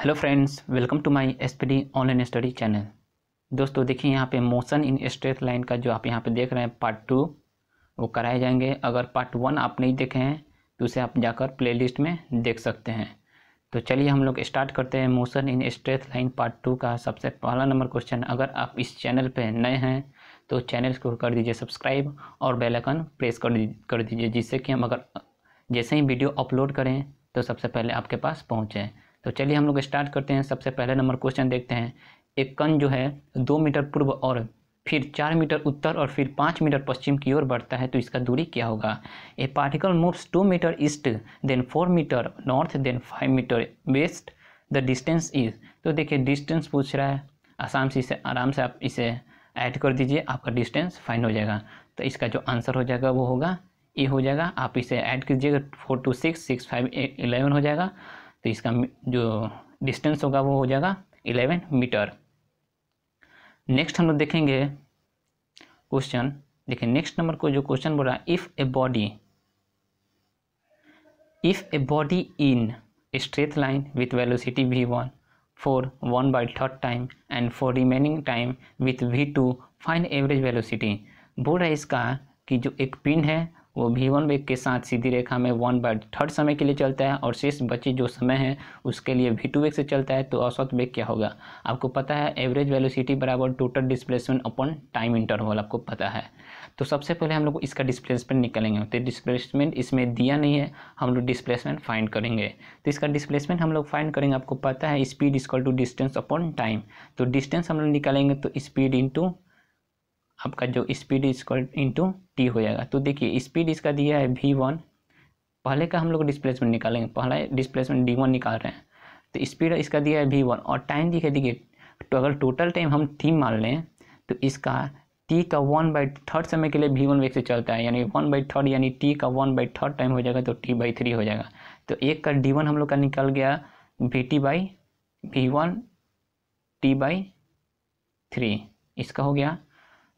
Hello friends welcome to my S P D online study channel दोस्तों देखिए यहाँ पे मोशन इन स्ट्रेट लाइन का जो आप यहाँ पे देख रहे हैं पार्ट टू वो कराए जाएंगे अगर पार्ट वन आप नहीं देखे हैं तो उसे आप जाकर प्लेलिस्ट में देख सकते हैं तो चलिए हम लोग स्टार्ट करते हैं motion in straight line part two का सबसे पहला नंबर क्वेश्चन अगर आप इस चैनल पर नए हैं तो चैनल को कर दीजिए सब्सक्राइब और बेलाइकन प्रेस कर कर दीजिए जिससे कि हम अगर जैसे ही वीडियो अपलोड करें तो सबसे पहले आपके पास पहुँचें तो चलिए हम लोग स्टार्ट करते हैं सबसे पहले नंबर क्वेश्चन देखते हैं एक कण जो है दो मीटर पूर्व और फिर चार मीटर उत्तर और फिर पाँच मीटर पश्चिम की ओर बढ़ता है तो इसका दूरी क्या होगा a particle moves two metre east then four metre north then five metre west the distance is तो देखिए डिस्टेंस पूछ रहा है आसाम से इसे आराम से आप इसे ऐड कर दीजिए आपका डिस्टेंस फाइन हो जाएगा तो इसका जो आंसर हो जाएगा वो होगा ए हो जाएगा आप इसे ऐड कीजिएगा four two six six five eleven हो जाएगा तो इसका जो डिस्टेंस होगा वो हो जाएगा इलेवन मीटर नेक्स्ट हम लोग देखेंगे क्वेश्चन देखिए नेक्स्ट नंबर को जो क्वेश्चन बोल रहा है if a body if a body in straight line with velocity v one for one by third time and for remaining time with v two find average velocity बोल रहा है इसका कि जो एक पिन है वो भी वन वेग के साथ सीधी रेखा में वन बाय थर्ड समय के लिए चलता है और शेष बची जो समय है उसके लिए भी टू वेग से चलता है तो औसत वेग क्या होगा आपको पता है एवरेज वेलोसिटी बराबर टोटल डिस्प्लेसमेंट अपन टाइम इंटरवल आपको पता है तो सबसे पहले हम लोग इसका डिस्प्लेसमेंट निकलेंगे तो डिस्प्लेसमेंट इसमें दिया नहीं है हम लोग डिस्प्लेसमेंट फाइंड करेंगे तो इसका डिस्प्लेसमेंट हम लोग फाइंड करेंगे आपको पता है speed equal to distance upon time तो डिस्टेंस हम लोग निकालेंगे तो स्पीड इंटू आपका जो स्पीड इज इंटू टी हो जाएगा तो देखिए स्पीड इसका दिया है वी वन पहले का हम लोग डिस्प्लेसमेंट निकालेंगे पहला डिस्प्लेसमेंट डी वन निकाल रहे हैं तो स्पीड इसका दिया है वी वन और टाइम दिखे देखिए तो अगर टोटल टाइम हम टी मान लें तो इसका टी का वन बाई थर्ड समय के लिए वी वन वेग से चलता है यानी वन बाई थर्ड यानी टी का वन बाई थर्ड टाइम हो जाएगा तो टी बाई थ्री हो जाएगा तो एक का डी वन हम लोग का निकल गया v t by v one t by three इसका हो गया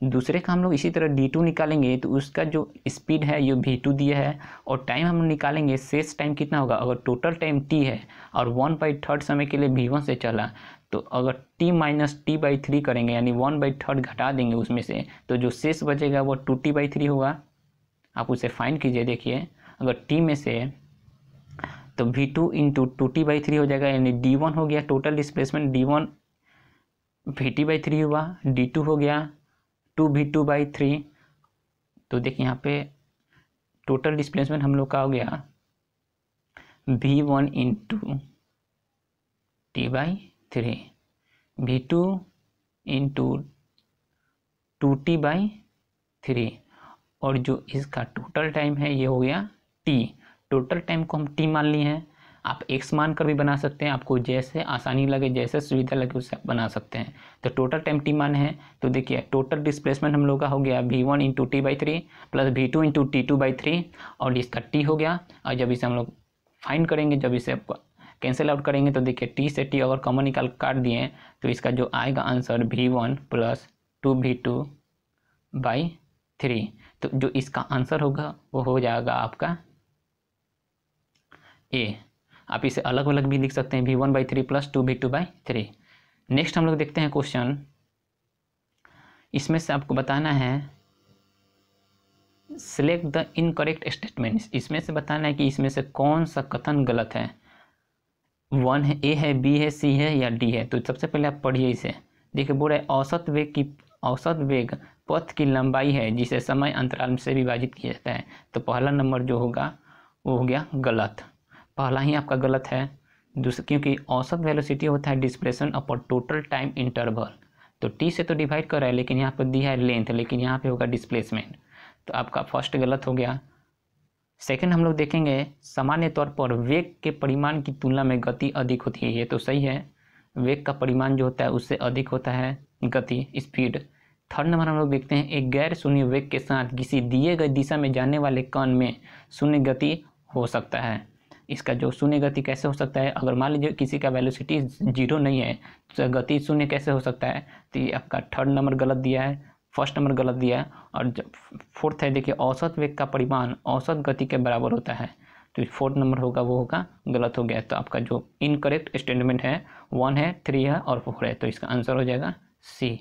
दूसरे का हम लोग इसी तरह डी टू निकालेंगे तो उसका जो स्पीड है ये वी टू दिया है और टाइम हम निकालेंगे शेष टाइम कितना होगा अगर टोटल टाइम टी है और वन बाई थर्ड समय के लिए वी वन से चला तो अगर t minus t by three करेंगे यानी वन बाई थर्ड घटा देंगे उसमें से तो जो शेष बचेगा वो टू टी बाई थ्री होगा आप उसे फाइन कीजिए देखिए अगर टी में से तो v two into two t by three हो जाएगा यानी डी वन हो गया total displacement d one v t by three हुआ डी टू हो गया टू भी टू बाई थ्री तो देखिए यहाँ पे टोटल डिस्प्लेसमेंट हम लोग का हो गया v one into t by three v two into two t by three और जो इसका टोटल टाइम है ये हो गया टी टोटल टाइम को हम टी मान ली हैं आप एक्स मान कर भी बना सकते हैं आपको जैसे आसानी लगे जैसे सुविधा लगे उससे आप बना सकते हैं तो टोटल टाइम टी मान है तो देखिए टोटल डिस्प्लेसमेंट हम लोग का हो गया v one into t by three plus v two into t two by three और इसका टी हो गया और जब इसे हम लोग फाइन करेंगे जब इसे कैंसिल आउट करेंगे तो देखिए टी से टी अगर कॉमन निकाल काट दिए तो इसका जो आएगा answer v one plus two v two by three तो जो इसका आंसर होगा वो हो जाएगा आपका ए आप इसे अलग अलग भी लिख सकते हैं v one by three plus two v two by three next हम लोग देखते हैं क्वेश्चन इसमें से आपको बताना है सेलेक्ट द इनकरेक्ट स्टेटमेंट इसमें से बताना है कि इसमें से कौन सा कथन गलत है वन है ए है बी है सी है या डी है तो सबसे पहले आप पढ़िए इसे देखिए बोल रहे औसत वेग की औसत वेग पथ की लंबाई है जिसे समय अंतराल से विभाजित किया जाता है तो पहला नंबर जो होगा वो हो गया गलत पहला ही आपका गलत है दूसरा क्योंकि औसत वेलोसिटी होता है displacement upon total time interval तो टी से तो डिवाइड कर रहा है लेकिन यहाँ पर दिया है लेंथ लेकिन यहाँ पे होगा डिस्प्लेसमेंट तो आपका फर्स्ट गलत हो गया सेकंड हम लोग देखेंगे सामान्य तौर पर वेग के परिमाण की तुलना में गति अधिक होती है ये तो सही है वेग का परिमाण जो होता है उससे अधिक होता है गति स्पीड थर्ड नंबर हम लोग देखते हैं एक गैर शून्य वेग के साथ किसी दिए गए दिशा में जाने वाले कण में शून्य गति हो सकता है इसका जो शून्य गति कैसे हो सकता है अगर मान लीजिए किसी का वेलोसिटी जीरो नहीं है तो गति शून्य कैसे हो सकता है तो ये आपका थर्ड नंबर गलत दिया है फर्स्ट नंबर गलत दिया है और फोर्थ है देखिए औसत वेग का परिमाण औसत गति के बराबर होता है तो फोर्थ नंबर होगा वो होगा गलत हो गया तो आपका जो इनकरेक्ट स्टेटमेंट है वन है थ्री है और फोर है तो इसका आंसर हो जाएगा सी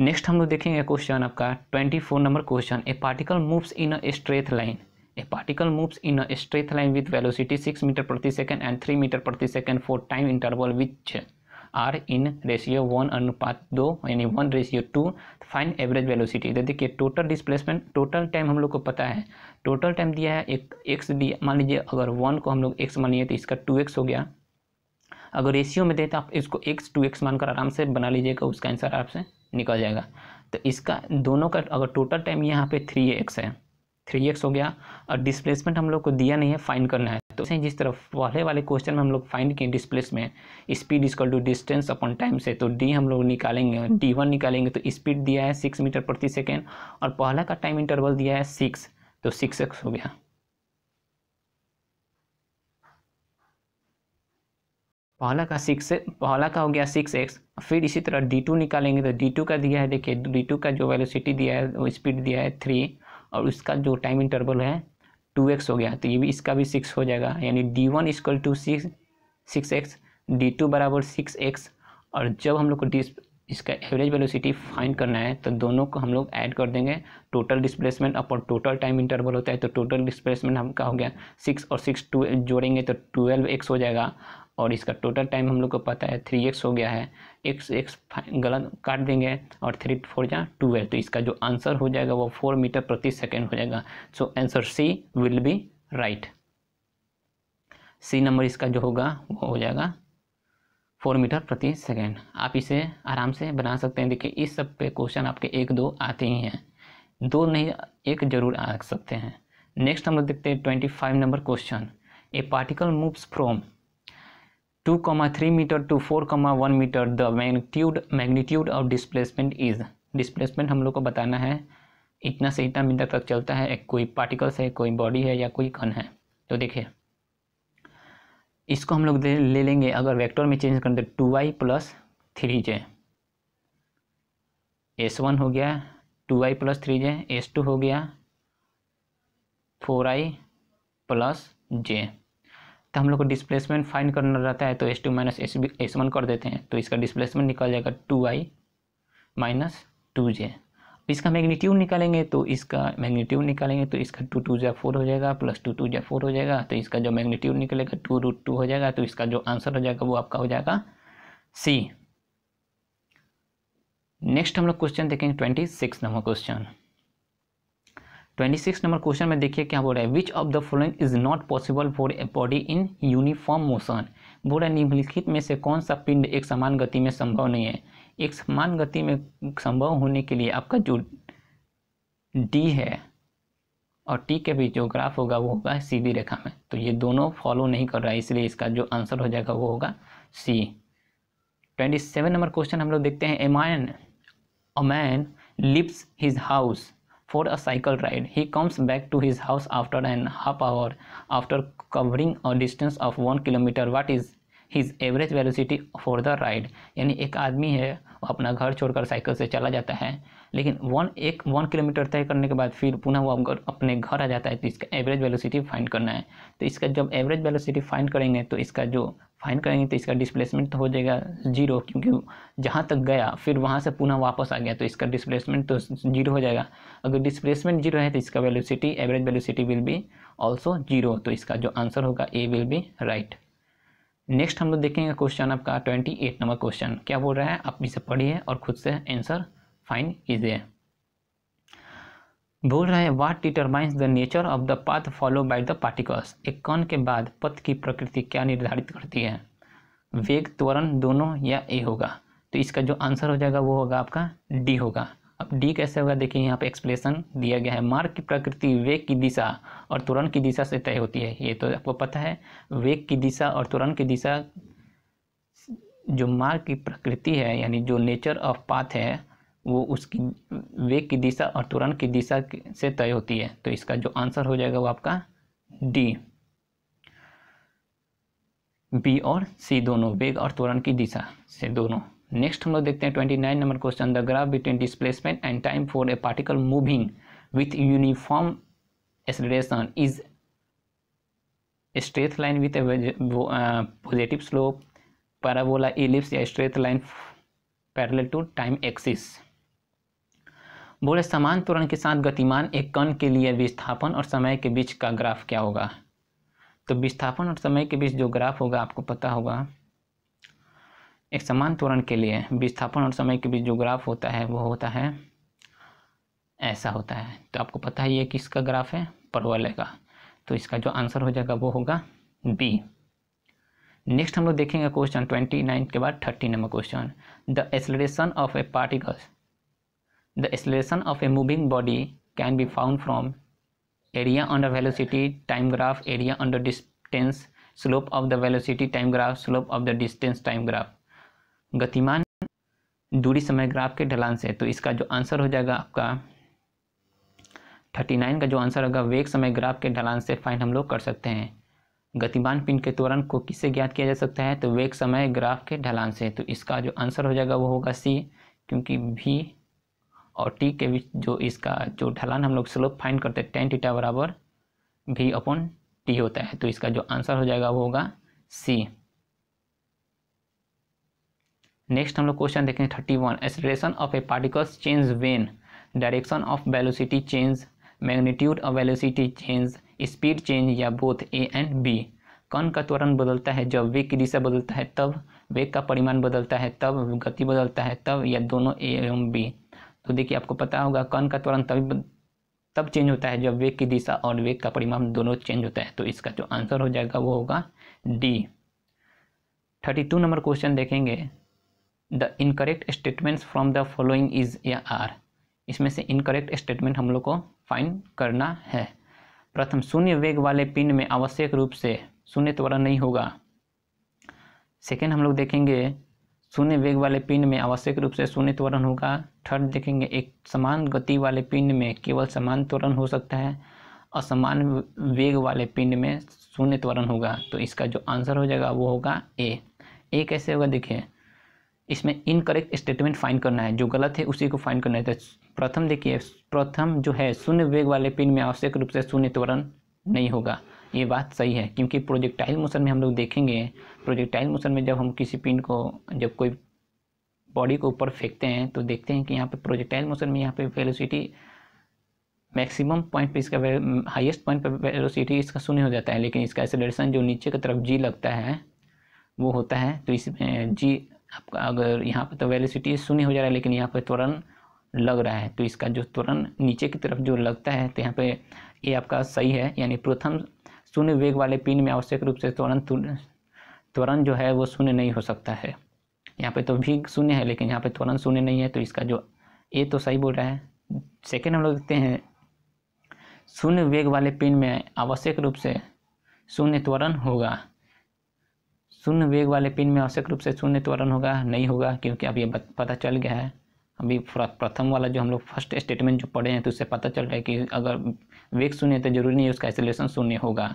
नेक्स्ट हम लोग देखेंगे क्वेश्चन आपका twenty four number question a particle moves in a straight line A particle moves in a straight line with velocity 6 meter प्रति सेकंड एंड थ्री मीटर प्रति second for time interval which are in ratio one अनुपात दो यानी one ratio two find average velocity इधर देखिए total displacement total time हम लोग को पता है टोटल टाइम दिया है एक एक्स दिया मान लीजिए अगर वन को हम लोग एक्स मान मानिए तो इसका टू एक्स हो गया अगर रेशियो में दे तो आप इसको एक्स टू एक्स मानकर आराम से बना लीजिएगा उसका आंसर आपसे निकल जाएगा तो इसका दोनों का अगर टोटल टाइम यहाँ पे थ्री एक्स है थ्री एक्स हो गया और डिस्प्लेसमेंट हम लोग को दिया नहीं है फाइंड करना है तो जिस तरफ पहले वाले क्वेश्चन में हम लोग फाइंड किए डिस्प्लेस में speed equal to distance upon time से तो डी हम लोग निकालेंगे डी वन निकालेंगे तो स्पीड दिया है सिक्स मीटर प्रति सेकेंड और पहला का टाइम इंटरवल दिया है सिक्स तो सिक्स एक्स हो गया पहला का सिक्स पहला का हो गया सिक्स एक्स फिर इसी तरह डी टू निकालेंगे तो डी टू का दिया है देखिए डी टू का जो वेलोसिटी दिया है वो स्पीड दिया है थ्री और इसका जो टाइम इंटरवल है टू एक्स हो गया तो ये भी इसका भी सिक्स हो जाएगा यानी d one equal to six six x d two बराबर सिक्स एक्स और जब हम लोग को डिस इसका एवरेज वेलोसिटी फाइंड करना है तो दोनों को हम लोग ऐड कर देंगे total displacement upon total time interval होता है तो टोटल डिस्प्लेसमेंट हमका हो गया सिक्स और सिक्स टू जोड़ेंगे तो ट्वेल्व एक्स हो जाएगा और इसका टोटल टाइम हम लोग को पता है थ्री एक्स हो गया है एक्स एक्स गलत काट देंगे और थ्री फोर जहाँ टू है तो इसका जो आंसर हो जाएगा वो फोर मीटर प्रति सेकेंड हो जाएगा so answer C will be right C number इसका जो होगा वो हो जाएगा फोर मीटर प्रति सेकेंड आप इसे आराम से बना सकते हैं देखिए इस सब पे क्वेश्चन आपके एक दो आते ही हैं दो नहीं एक जरूर आ सकते हैं नेक्स्ट हम लोग देखते हैं twenty five number question a particle moves from 2,3 meter to 4,1 metre the magnitude magnitude of displacement is displacement हम लोग को बताना है इतना से इतना मीटर तक चलता है एक कोई पार्टिकल्स है कोई बॉडी है या कोई कण है तो देखिए इसको हम लोग ले लेंगे अगर वेक्टर में चेंज कर दे two y plus three j s one हो गया two i plus three j s two हो गया फोर आई प्लस जे इसका हम लोग को डिस्प्लेसमेंट फाइंड करना रहता है तो s two minus s b s one कर देते हैं तो इसका डिस्प्लेसमेंट निकल जाएगा two i minus two j इसका मैग्नीट्यूड निकालेंगे तो इसका मैग्नीट्यूड निकालेंगे तो इसका टू टू जै फोर हो जाएगा प्लस टू टू जै फोर हो जाएगा तो इसका जो मैग्नीट्यूड निकलेगा टू रूट टू हो जाएगा तो इसका जो आंसर हो जाएगा वो आपका हो जाएगा सी नेक्स्ट हम लोग क्वेश्चन देखेंगे ट्वेंटी सिक्स नंबर क्वेश्चन ट्वेंटी सिक्स नंबर क्वेश्चन में देखिए क्या बोल रहा है which of the following is not possible for a body in uniform motion बोल रहा है निम्नलिखित में से कौन सा पिंड एक समान गति में संभव नहीं है एक समान गति में संभव होने के लिए आपका जो डी है और टी के बीच जो ग्राफ होगा वो होगा सीधी रेखा में तो ये दोनों फॉलो नहीं कर रहा है इसलिए इसका जो आंसर हो जाएगा वो होगा C twenty seven number question हम लोग देखते हैं a man a man leaps his house for a cycle ride. He comes back to his house after an half hour after covering a distance of 1 kilometer. What is his average velocity for the ride यानी एक आदमी है वो अपना घर छोड़कर cycle से चला जाता है लेकिन वन एक वन किलोमीटर तय करने के बाद फिर पुनः वो अगर अपने घर आ जाता है तो इसका एवरेज वेलोसिटी फाइंड करना है तो इसका जब एवरेज वेलोसिटी फाइंड करेंगे तो इसका जो फाइंड करेंगे तो इसका डिस्प्लेसमेंट हो जाएगा जीरो क्योंकि जहाँ तक गया फिर वहाँ से पुनः वापस आ गया तो इसका डिस्प्लेसमेंट तो जीरो हो जाएगा अगर डिस्प्लेसमेंट जीरो है तो इसका velocity average velocity will be also zero तो इसका जो आंसर होगा A will be right next हम लोग देखेंगे क्वेश्चन आपका ट्वेंटी एट नंबर क्वेश्चन क्या बोल रहा है आप इसे पढ़िए और खुद से आंसर फाइन कीजिए बोल रहा है what determines the nature of the path follow by the particles एक कण के बाद पथ की प्रकृति क्या निर्धारित करती है वेग त्वरण दोनों या ए होगा तो इसका जो आंसर हो जाएगा वो होगा आपका डी होगा अब डी कैसे होगा देखिए यहाँ पे एक्सप्लेसन दिया गया है मार्ग की प्रकृति वेग की दिशा और तुरंत की दिशा से तय होती है ये तो आपको पता है वेग की दिशा और तुरंत की दिशा जो मार्ग की प्रकृति है यानी जो नेचर ऑफ पाथ है वो उसकी वेग की दिशा और तुरंत की दिशा से तय होती है तो इसका जो आंसर हो जाएगा वो आपका डी बी और सी दोनों वेग और तुरंत की दिशा से दोनों नेक्स्ट हम लोग देखते हैं twenty nine number question the graph between displacement and time for a particle moving with uniform acceleration is straight line with positive slope parabola ellipse या straight line parallel to time axis बोले समान त्वरण के साथ गतिमान एक कण के लिए विस्थापन और समय के बीच का ग्राफ क्या होगा तो विस्थापन और समय के बीच जो ग्राफ होगा आपको पता होगा एक समान त्वरण के लिए विस्थापन और समय के बीच जो ग्राफ होता है वो होता है ऐसा होता है तो आपको पता है ये किसका ग्राफ है परवलय का तो इसका जो आंसर हो जाएगा वो होगा बी नेक्स्ट हम लोग देखेंगे क्वेश्चन ट्वेंटी नाइन के बाद thirty number question the acceleration of a particles the acceleration of a moving body can be found from area under velocity time graph area under distance slope of the velocity time graph slope of the distance time graph गतिमान दूरी समय graph के ढलान से तो इसका जो answer हो जाएगा आपका थर्टी नाइन का जो आंसर होगा वेग समय ग्राफ के ढलान से फाइन हम लोग कर सकते हैं गतिमान पिंड के त्वरण को किससे ज्ञात किया जा सकता है तो वेग समय ग्राफ के ढलान से तो इसका जो आंसर हो जाएगा वो होगा सी क्योंकि भी और टी के बीच जो इसका जो ढलान हम लोग स्लोप फाइन करते हैं टेन टीटा बराबर भी अपॉन टी होता है तो इसका जो आंसर हो जाएगा वो होगा सी नेक्स्ट हम लोग क्वेश्चन देखेंगे thirty one acceleration of a particles change when direction of velocity change magnitude of velocity change speed change या बोथ ए एंड बी कण का त्वरण बदलता है जब वेग की दिशा बदलता है तब वेग का परिमाण बदलता है तब गति बदलता है तब या दोनों ए एवं बी तो देखिए आपको पता होगा कण का त्वरण तभी तब चेंज होता है जब वेग की दिशा और वेग का परिमाण दोनों चेंज होता है तो इसका जो आंसर हो जाएगा वो होगा D thirty two number question देखेंगे the incorrect statements from the following is या आर इसमें से इनकरेक्ट स्टेटमेंट हम लोग को फाइन करना है प्रथम शून्य वेग वाले पिन में आवश्यक रूप से शून्य त्वरण नहीं होगा सेकेंड हम लोग देखेंगे शून्य वेग वाले पिन में आवश्यक रूप से शून्य त्वरण होगा थर्ड देखेंगे एक समान गति वाले पिन में केवल समान त्वरण हो सकता है असमान वेग वाले पिन में शून्य त्वरण होगा तो इसका जो आंसर हो जाएगा वो होगा ए ए कैसे होगा देखिए इसमें इनकरेक्ट स्टेटमेंट फाइंड करना है जो गलत है उसी को फाइंड करना है तो प्रथम देखिए प्रथम जो है शून्य वेग वाले पिन में आवश्यक रूप से शून्य त्वरण नहीं होगा ये बात सही है क्योंकि प्रोजेक्टाइल मोशन में हम लोग देखेंगे प्रोजेक्टाइल मोशन में जब हम किसी पिन को जब कोई बॉडी को ऊपर फेंकते हैं तो देखते हैं कि यहाँ पे प्रोजेक्टाइल मोशन में यहाँ पे वेलोसिटी मैक्सिमम पॉइंट पे इसका हाईएस्ट पॉइंट पे वेलोसिटी इसका शून्य हो जाता है लेकिन इसका एक्सेलरेशन जो नीचे की तरफ जी लगता है वो होता है तो इसमें जी आपका अगर यहाँ पर तो वेलिसिटी शून्य हो जा रहा है लेकिन यहाँ पर त्वरण लग रहा है तो इसका जो त्वरण नीचे की तरफ जो लगता है तो यहाँ पे ये आपका सही है यानी प्रथम शून्य वेग वाले पिन में आवश्यक रूप से त्वरण त्वरण जो है वो शून्य नहीं हो सकता है यहाँ पे तो भी शून्य है लेकिन यहाँ पे त्वरण शून्य नहीं है तो इसका जो ए तो सही बोल रहा है सेकेंड हम लोग देखते हैं शून्य वेग वाले पिन में आवश्यक रूप से शून्य त्वरण होगा शून्य वेग वाले पिन में आवश्यक रूप से शून्य त्वरण होगा नहीं होगा क्योंकि अब ये पता चल गया है अभी प्रथम वाला जो हम लोग फर्स्ट स्टेटमेंट जो पढ़े हैं तो उससे पता चल रहा है कि अगर वेग शून्य है तो जरूरी नहीं है उसका आइसोलेशन शून्य होगा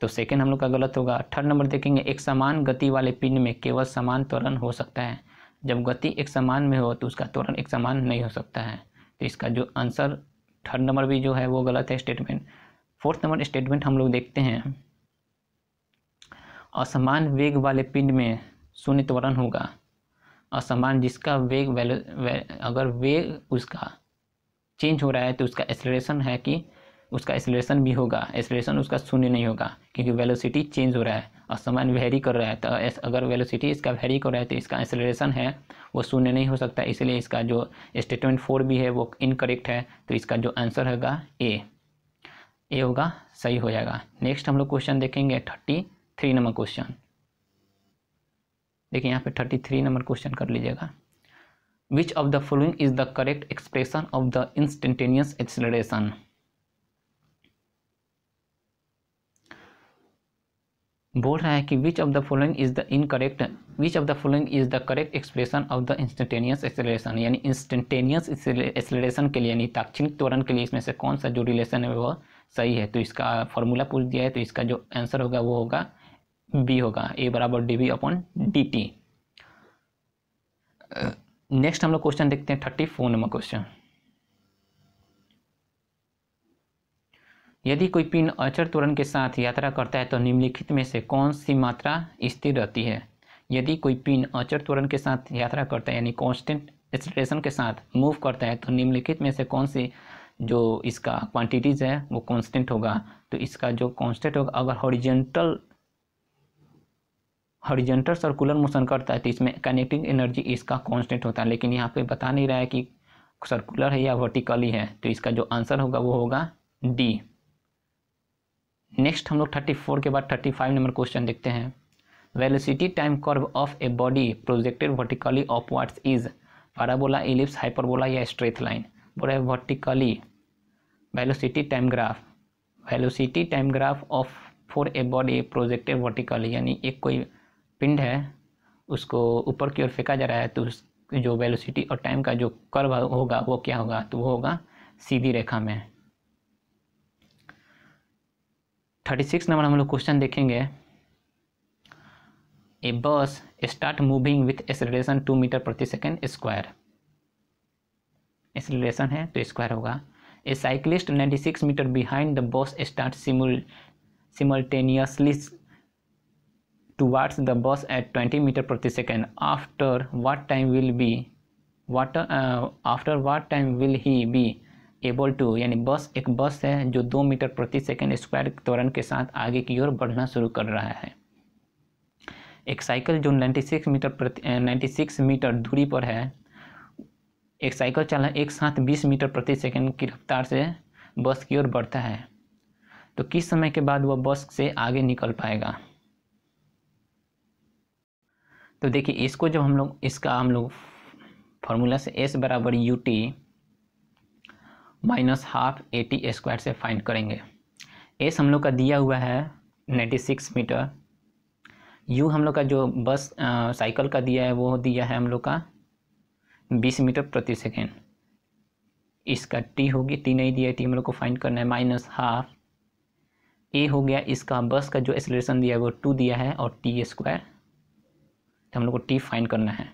तो सेकेंड हम लोग का गलत होगा थर्ड नंबर देखेंगे एक समान गति वाले पिन में केवल समान त्वरण हो सकता है जब गति एक समान में हो तो उसका त्वरण एक समान नहीं हो सकता है तो इसका जो आंसर थर्ड नंबर भी जो है वो गलत है स्टेटमेंट फोर्थ नंबर स्टेटमेंट हम लोग देखते हैं असमान वेग वाले पिंड में शून्य त्वरण होगा असमान जिसका वेग वैल्यू वे, अगर वेग उसका चेंज हो रहा है तो उसका एक्सलेशन है कि उसका एक्सलेशन भी होगा एक्सलेशन उसका शून्य नहीं होगा क्योंकि वेलोसिटी चेंज हो रहा है असमान वेरी कर रहा है तो अगर वेलोसिटी इसका वेरी कर रहा है तो इसका एक्सलेशन है वो शून्य नहीं हो सकता इसलिए इसका जो स्टेटमेंट फोर भी है वो इनकरेक्ट है तो इसका जो आंसर होगा ए ए होगा सही हो जाएगा नेक्स्ट हम लोग क्वेश्चन देखेंगे थर्टी थ्री नंबर क्वेश्चन देखिए यहाँ पे थर्टी थ्री नंबर क्वेश्चन कर लीजिएगा which of the following is the correct expression of the instantaneous acceleration बोल रहा है कि which of the following is the incorrect which of the following is the correct expression of the instantaneous acceleration यानी instantaneous acceleration के लिए यानी ताक्षणिक त्वरण के लिए इसमें से कौन सा जो रिलेशन है वह सही है तो इसका फॉर्मूला पूछ दिया है तो इसका जो आंसर होगा वो होगा बी होगा ए बराबर D B upon D T next हम लोग क्वेश्चन देखते हैं थर्टी फोर नंबर क्वेश्चन यदि कोई पिन अचर त्वरण के साथ यात्रा करता है तो निम्नलिखित में से कौन सी मात्रा स्थिर रहती है यदि कोई पिन अचर त्वरण के साथ यात्रा करता है यानी कांस्टेंट एक्सलेशन के साथ मूव करता है तो निम्नलिखित में से कौन सी जो इसका क्वांटिटीज़ है वो कांस्टेंट होगा तो इसका जो कांस्टेंट होगा अगर हॉरिजेंटल हॉरिजेंटल सर्कुलर मोशन करता है तो इसमें कनेक्टिंग एनर्जी इसका कांस्टेंट होता है लेकिन यहाँ पे बता नहीं रहा है कि सर्कुलर है या वर्टिकली है तो इसका जो आंसर होगा वो होगा डी नेक्स्ट हम लोग थर्टी फोर के बाद थर्टी फाइव नंबर क्वेश्चन देखते हैं velocity time curve of a body projected vertically upwards is parabola ellipse hyperbola या स्ट्रेथ लाइन बोला है vertically velocity time graph velocity time graph of for a body projected vertically यानी एक कोई पिंड है उसको ऊपर की ओर फेंका जा रहा है तो उस जो वेलोसिटी और टाइम का जो कर्व होगा वो क्या होगा तो वो होगा सीधी रेखा में थर्टी सिक्स नंबर हम लोग क्वेश्चन देखेंगे a bus start moving with acceleration two meter प्रति सेकेंड स्क्वायर एसलेशन है तो स्क्वायर होगा a cyclist six meter behind the bus start simul simultaneously towards the bus at 20 meter per second after what time will be what uh, after what time will he be able to यानी bus एक बस है जो दो metre प्रति second square त्वरण के साथ आगे की ओर बढ़ना शुरू कर रहा है एक साइकिल जो 96 मीटर प्रति 96 मीटर दूरी पर है एक साइकिल चलना एक साथ 20 मीटर प्रति सेकेंड की रफ्तार से बस की ओर बढ़ता है तो किस समय के बाद वह बस से आगे निकल पाएगा तो देखिए इसको जब हम लोग इसका हम लोग फॉर्मूला से एस बराबर U T minus half A T square से फाइंड करेंगे एस हम लोग का दिया हुआ है नाइन्टी सिक्स मीटर यू हम लोग का जो बस साइकिल का दिया है वो दिया है हम लोग का बीस मीटर प्रति सेकेंड इसका टी होगी टी नहीं दिया है टी हम लोग को फाइंड करना है माइनस हाफ ए हो गया इसका बस का जो एक्सलेशन दिया है वो टू दिया है और टी स्क्वायर तो हम लोग को टी फाइन करना है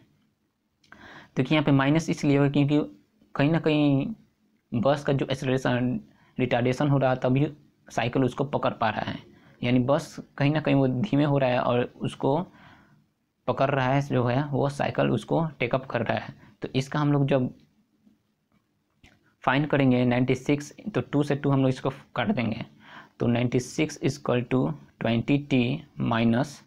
तो यहाँ पे माइनस इसलिए होगा क्योंकि कहीं ना कहीं बस का जो एक्सलेशन रिटार्डेशन हो रहा है तभी साइकिल उसको पकड़ पा रहा है यानी बस कहीं ना कहीं वो धीमे हो रहा है और उसको पकड़ रहा है जो है वो साइकिल उसको टेकअप कर रहा है तो इसका हम लोग जब फाइन करेंगे 96 तो 2 से 2 हम लोग इसको काट देंगे तो 96 six equal to twenty T minus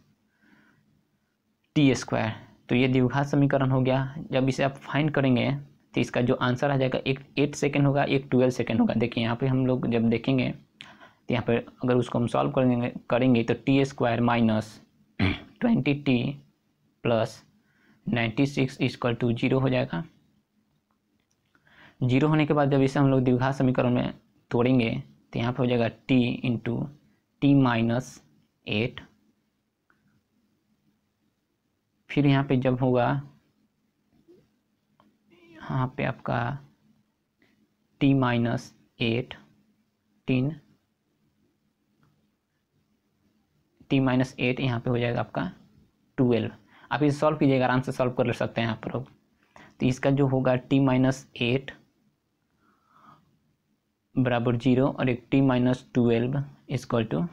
T square तो ये द्विघात समीकरण हो गया जब इसे आप फाइंड करेंगे तो इसका जो आंसर आ जाएगा एक एट सेकेंड होगा एक ट्वेल्व सेकेंड होगा देखिए यहाँ पे हम लोग जब देखेंगे तो यहाँ पर अगर उसको हम सॉल्व करेंगे करेंगे तो T square minus twenty T plus ninety six equal to zero हो जाएगा जीरो होने के बाद जब इसे हम लोग द्विघात समीकरण में तोड़ेंगे तो यहाँ पर हो जाएगा T into T minus eight फिर यहाँ पे जब होगा यहाँ पे आपका T minus eighteen T minus eight यहाँ पे हो जाएगा आपका ट्वेल्व आप इसे सॉल्व कीजिएगा आराम से सॉल्व कर ले सकते हैं यहाँ पर तो इसका जो होगा टी माइनस एट बराबर जीरो और एक T minus twelve equal to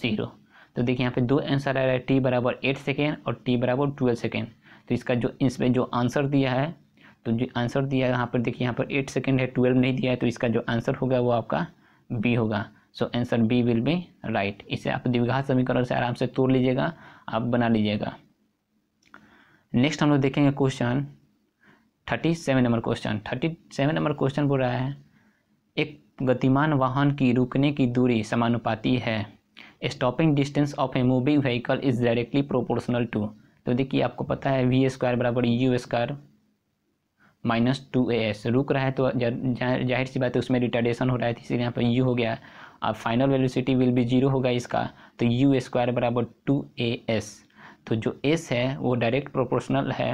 zero तो देखिए यहाँ पे दो आंसर आ रहा है टी बराबर एट सेकेंड और टी बराबर ट्वेल्व सेकेंड तो इसका जो इसमें जो आंसर दिया है तो जो आंसर दिया है यहाँ पर देखिए यहाँ पर एट सेकेंड है ट्वेल्व नहीं दिया है तो इसका जो आंसर होगा वो आपका बी होगा so answer B will be right इसे आप द्विघात समीकरण से आराम से तोड़ लीजिएगा आप बना लीजिएगा नेक्स्ट हम लोग देखेंगे question thirty seven number question thirty seven number question बोल रहा है एक गतिमान वाहन की रुकने की दूरी समानुपाती है stopping distance of a moving vehicle is directly proportional to तो देखिए आपको पता है वी स्क्वायर बराबर U square minus two A S रुक रहा है तो जाहिर सी बात है उसमें रिटर्डेशन हो रहा है इसीलिए यहाँ पर यू हो गया अब फाइनल वेलोसिटी विल भी जीरो होगा इसका तो यू स्क्वायर बराबर टू ए एस तो जो एस है वो डायरेक्ट प्रोपोर्शनल है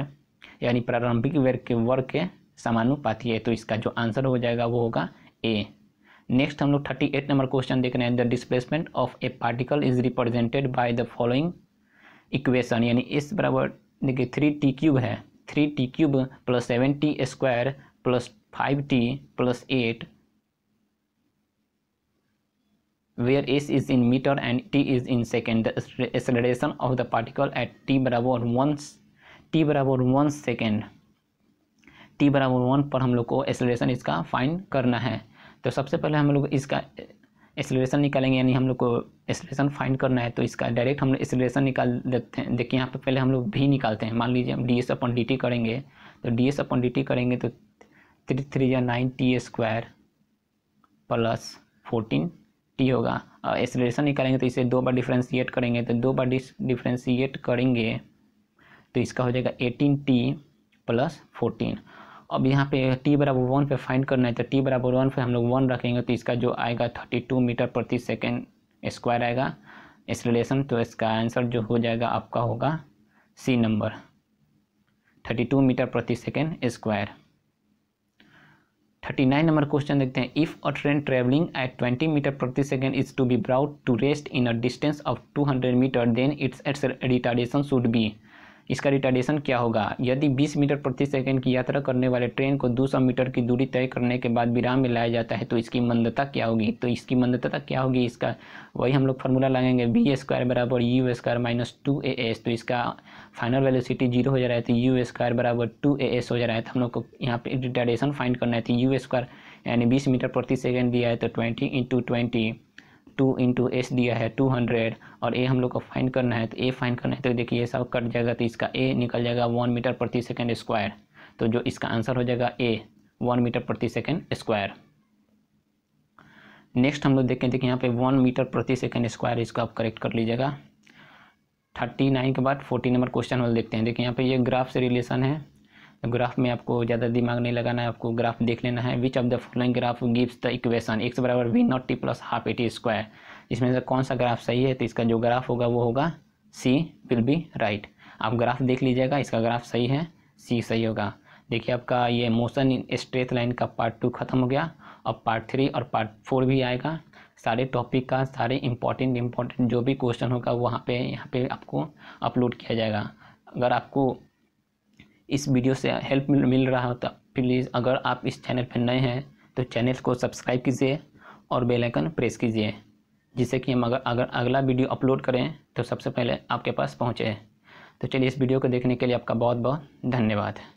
यानी प्रारंभिक वर्ग के वर्ग के समानुपाती है तो इसका जो आंसर हो जाएगा वो होगा ए नेक्स्ट हम लोग थर्टी एट नंबर क्वेश्चन देख रहे हैं the displacement of a particle is represented by the following equation यानी इस बराबर देखिए थ्री टी क्यूब है three T cube plus seven T square plus five T plus eight where S is in meter and T is in second the of the particle at T बराबर one T बराबर one second T बराबर one पर हम लोग को acceleration इसका fine करना है तो सबसे पहले हम लोग इसका एक्सलेशन निकालेंगे यानी हम लोग को एक्सलेशन फाइंड करना है तो इसका डायरेक्ट हम लोग एक्सलेशन निकाल देते हैं देखिए यहाँ पे पहले हम लोग भी निकालते हैं मान लीजिए हम D S upon D T करेंगे तो D S upon D T करेंगे तो थ्री थ्री या nine T square plus fourteen T होगा और एक्सलेशन निकालेंगे तो इसे दो बार डिफ्रेंशिएट करेंगे तो दो बार डिफ्रेंशिएट करेंगे तो इसका हो जाएगा एटीन टी प्लस फोर्टीन अब यहाँ पे t बराबर वन पे फाइंड करना है तो t बराबर वन पे हम लोग वन रखेंगे तो इसका जो आएगा थर्टी टू मीटर प्रति सेकेंड स्क्वायर आएगा इस रिलेशन तो इसका आंसर जो हो जाएगा आपका होगा C number thirty two meter प्रति second square thirty nine number question देखते हैं if a train travelling at twenty meter प्रति second is to be brought to rest in a distance of two hundred meter then its its retardation should be इसका retardation क्या होगा यदि 20 metre प्रति second की यात्रा करने वाले ट्रेन को 200 मीटर की दूरी तय करने के बाद विराम में लाया जाता है तो इसकी मंदता क्या होगी तो इसकी मंदता क्या होगी इसका वही हम लोग फार्मूला लगाएंगे बी स्क्वायर बराबर U square minus two A S तो इसका फाइनल वैलिसिटी जीरो हो जा रहा है तो यू स्क्वायर बराबर टू ए एस हो जा रहा है तो हम लोग को यहाँ पर रिटार्डेशन फाइंड करना है तो यू स्क्वायर यानी बीस मीटर प्रति सेकेंड दिया है तो twenty into twenty two into S दिया है टू हंड्रेड और ए हम लोग को फाइंड करना है तो ए फाइंड करना है तो देखिए ये सब कट जाएगा तो इसका ए निकल जाएगा वन मीटर प्रति सेकेंड स्क्वायर तो जो इसका आंसर हो जाएगा ए वन मीटर प्रति सेकेंड स्क्वायर नेक्स्ट हम लोग देखें देखिए यहाँ पे वन मीटर प्रति सेकेंड स्क्वायर इसको आप करेक्ट कर लीजिएगा थर्टी नाइन के बाद फोर्टी नंबर क्वेश्चन हम देखते हैं देखिए यहाँ पे ये ग्राफ से रिलेशन है ग्राफ में आपको ज़्यादा दिमाग नहीं लगाना है आपको ग्राफ देख लेना है which of the following graph gives the equation X बराबर V naught T plus half A T square इसमें से कौन सा ग्राफ सही है तो इसका जो ग्राफ होगा वो होगा सी विल बी राइट आप ग्राफ देख लीजिएगा इसका ग्राफ सही है सी सही होगा देखिए आपका ये मोशन स्ट्रेट लाइन का पार्ट टू खत्म हो गया अब पार्ट थ्री और पार्ट फोर भी आएगा सारे टॉपिक का सारे इम्पॉर्टेंट इम्पॉर्टेंट जो भी क्वेश्चन होगा वहाँ पे यहाँ पे आपको अपलोड किया जाएगा अगर आपको इस वीडियो से हेल्प मिल, रहा होता तो प्लीज़ अगर आप इस चैनल पर नए हैं तो चैनल को सब्सक्राइब कीजिए और बेल आइकन प्रेस कीजिए जिससे कि हम अगर अगर अगला वीडियो अपलोड करें तो सबसे पहले आपके पास पहुँचे तो चलिए इस वीडियो को देखने के लिए आपका बहुत बहुत धन्यवाद